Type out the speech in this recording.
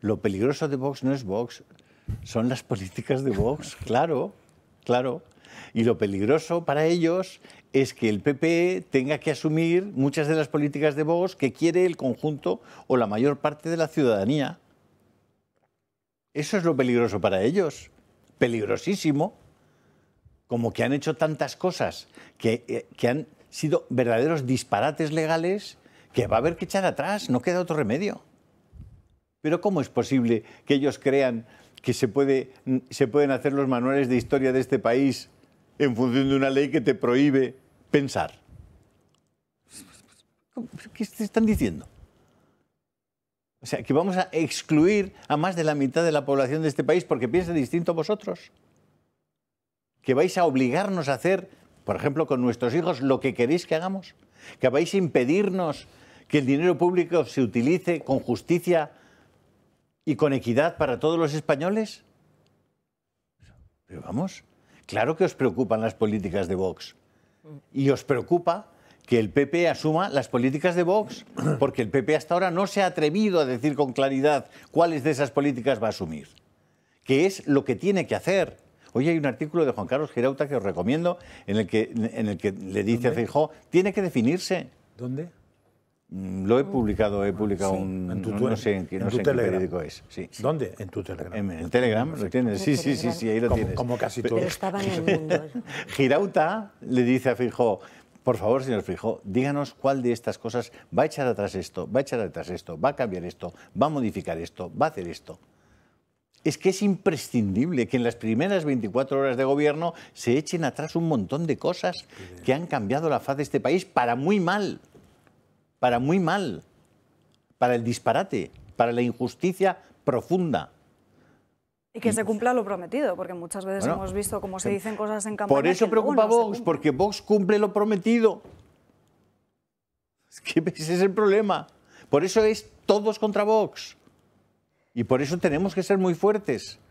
Lo peligroso de Vox no es Vox, son las políticas de Vox, claro, claro. Y lo peligroso para ellos es que el PP e tenga que asumir muchas de las políticas de Vox que quiere el conjunto o la mayor parte de la ciudadanía. Eso es lo peligroso para ellos, peligrosísimo. Como que han hecho tantas cosas que, eh, que han sido verdaderos disparates legales que va a haber que echar atrás, no queda otro remedio. Pero ¿cómo es posible que ellos crean que se, pueden hacer los manuales de historia de este país en función de una ley que te prohíbe pensar? ¿Qué están diciendo? O sea, que vamos a excluir a más de la mitad de la población de este país porque piensa distinto a vosotros. Que vais a obligarnos a hacer, por ejemplo, con nuestros hijos lo que queréis que hagamos. Que vais a impedirnos que el dinero público se utilice con justicia y con equidad para todos los españoles? Pero vamos, claro que os preocupan las políticas de Vox. Y os preocupa que el PP asuma las políticas de Vox, porque el PP hasta ahora no se ha atrevido a decir con claridad cuáles de esas políticas va a asumir, que es lo que tiene que hacer. Hoy hay un artículo de Juan Carlos Girauta que os recomiendo, en el que, en el que le dice a Feijó, tiene que definirse. ¿Dónde? Mm, lo he publicado, he publicado un. En no, sé en, qué, no es. ¿Dónde? En tu Telegram. En, Telegram, Sí, sí, sí, ahí lo tienes. Como casi todo. Pero Girauta le dice a Fijo, Por favor, señor Fijo, díganos cuál de estas cosas va a echar atrás esto, va a echar atrás esto, va a cambiar esto, va a modificar esto, va a hacer esto. Es que es imprescindible que en las primeras 24 horas de gobierno se echen atrás un montón de cosas que han cambiado la faz de este país para muy mal para muy mal, para el disparate, para la injusticia profunda. Y que se cumpla lo prometido, porque muchas veces hemos visto cómo se dicen cosas en campaña. Por eso preocupa Vox, porque Vox cumple lo prometido. Es que ese es el problema. Por eso es todos contra Vox. Y por eso tenemos que ser muy fuertes.